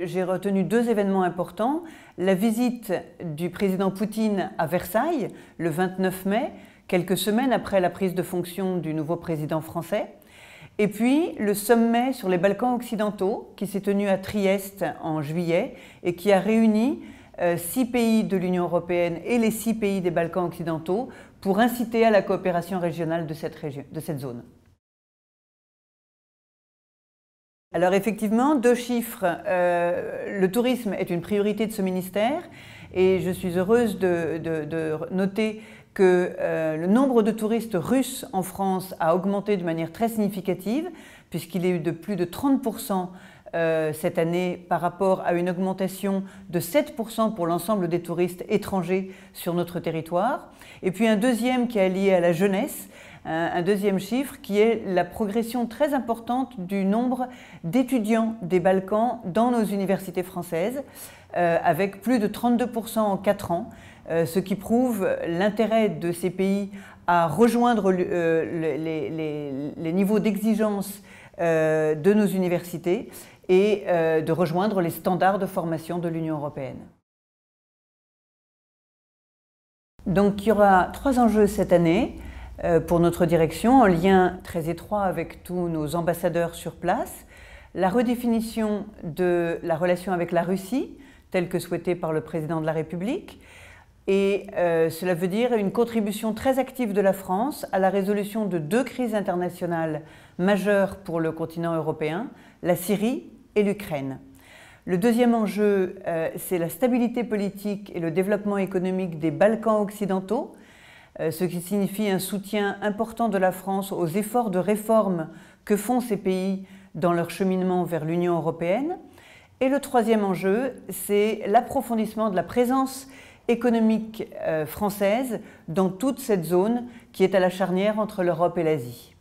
J'ai retenu deux événements importants. La visite du président Poutine à Versailles le 29 mai, quelques semaines après la prise de fonction du nouveau président français. Et puis le sommet sur les Balkans occidentaux qui s'est tenu à Trieste en juillet et qui a réuni euh, six pays de l'Union européenne et les six pays des Balkans occidentaux pour inciter à la coopération régionale de cette, zone. Alors effectivement, deux chiffres. Euh, le tourisme est une priorité de ce ministère et je suis heureuse de, noter que euh, le nombre de touristes russes en France a augmenté de manière très significative puisqu'il est de plus de 30% euh, cette année par rapport à une augmentation de 7% pour l'ensemble des touristes étrangers sur notre territoire. Et puis un deuxième qui est lié à la jeunesse un deuxième chiffre qui est la progression très importante du nombre d'étudiants des Balkans dans nos universités françaises, euh, avec plus de 32% en 4 ans, euh, ce qui prouve l'intérêt de ces pays à rejoindre euh, les, les, niveaux d'exigence de nos universités et de rejoindre les standards de formation de l'Union européenne. Donc il y aura trois enjeux cette année. Euh, pour notre direction, en lien très étroit avec tous nos ambassadeurs sur place, la redéfinition de la relation avec la Russie, telle que souhaitée par le président de la République, et euh, cela veut dire une contribution très active de la France à la résolution de deux crises internationales majeures pour le continent européen, la Syrie et l'Ukraine. Le deuxième enjeu, euh, c'est la stabilité politique et le développement économique des Balkans occidentaux, euh, ce qui signifie un soutien important de la France aux efforts de réforme que font ces pays dans leur cheminement vers l'Union européenne. Et le troisième enjeu, c'est l'approfondissement de la présence économique euh, française dans toute cette zone qui est à la charnière entre l'Europe et l'Asie.